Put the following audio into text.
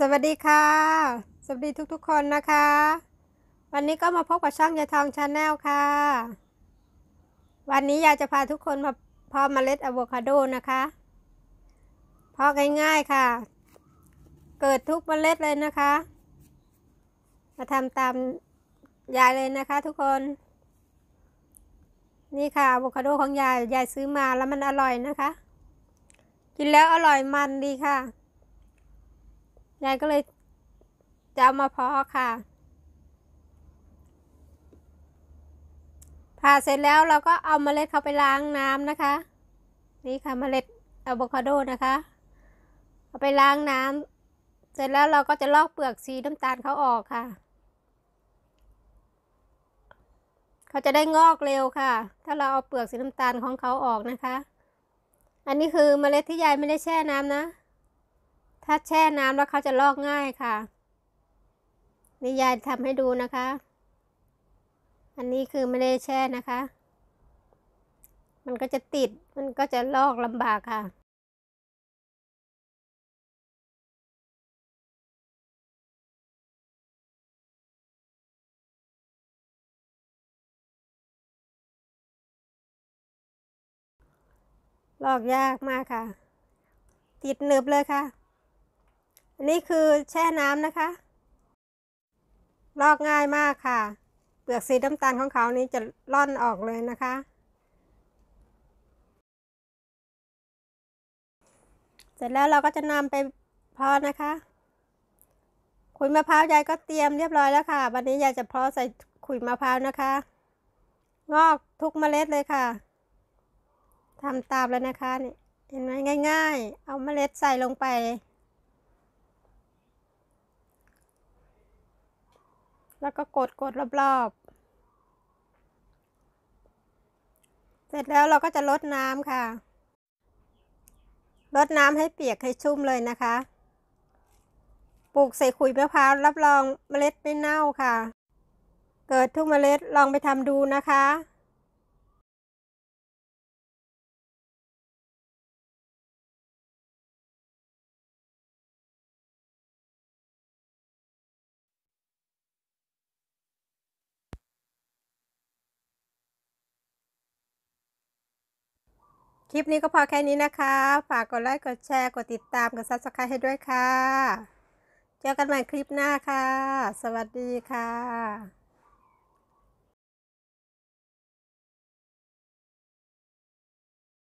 สวัสดีค่ะ สวัสดีทุกๆคนนะคะ วันนี้ก็มาพบกับช่องยาทองชาแนลค่ะ วันนี้ยาจะพาทุกคนมาเพาะเมล็ดอะโวคาโดนะคะเพาะง่ายๆค่ะ เกิดทุกเมล็ดเลยนะคะ มาทำตามยายเลยนะคะทุกคน นี่ค่ะอะโวคาโดของยาย ยายซื้อมาแล้วมันอร่อยนะคะ กินแล้วอร่อยมันดีค่ะยายก็เลยจะเอามาเพาะค่ะ ผ่าเสร็จแล้วเราก็เอาเมล็ดเขาไปล้างน้ำนะคะ นี่ค่ะ เมล็ดอะโวคาโดนะคะ เอาไปล้างน้ำ เสร็จแล้วเราก็จะลอกเปลือกสีน้ำตาลเขาออกค่ะ เขาจะได้งอกเร็วค่ะ ถ้าเราเอาเปลือกสีน้ำตาลของเขาออกนะคะ อันนี้คือเมล็ดที่ยายไม่ได้แช่น้ำนะถ้าแช่น้ำแล้วเขาจะลอกง่ายค่ะนี่ยายทำให้ดูนะคะ อันนี้คือไม่ได้แช่นะคะ มันก็จะติด มันก็จะลอกลำบากค่ะ ลอกยากมากค่ะ ติดเนบเลยค่ะนี่คือแช่น้ำนะคะ ลอกง่ายมากค่ะ เปลือกสีน้ำตาลของเขานี้จะล่อนออกเลยนะคะ เสร็จแล้วเราก็จะนำไปพอนะคะ ขุยมะพร้าวยายก็เตรียมเรียบร้อยแล้วค่ะ วันนี้ยายจะพอใส่ขุยมะพร้าวนะคะ งอกทุกเมล็ดเลยค่ะทำตามแล้วนะคะนี่เห็นไหมง่าย ๆ เอาเมล็ดใส่ลงไปแล้วก็กดกดรอบๆ เสร็จแล้วเราก็จะลดน้ำค่ะ ลดน้ำให้เปียกให้ชุ่มเลยนะคะ ปลูกใส่ขุยมะพร้าวรับรองเมล็ดไม่เน่าค่ะ เกิดทุกเมล็ดลองไปทำดูนะคะคลิปนี้ก็พอแค่นี้นะคะ ฝากกดไลค์ กดแชร์ กดติดตาม กดซับสไครต์ให้ด้วยค่ะ เจอกันใหม่คลิปหน้าค่ะ สวัสดีค่ะ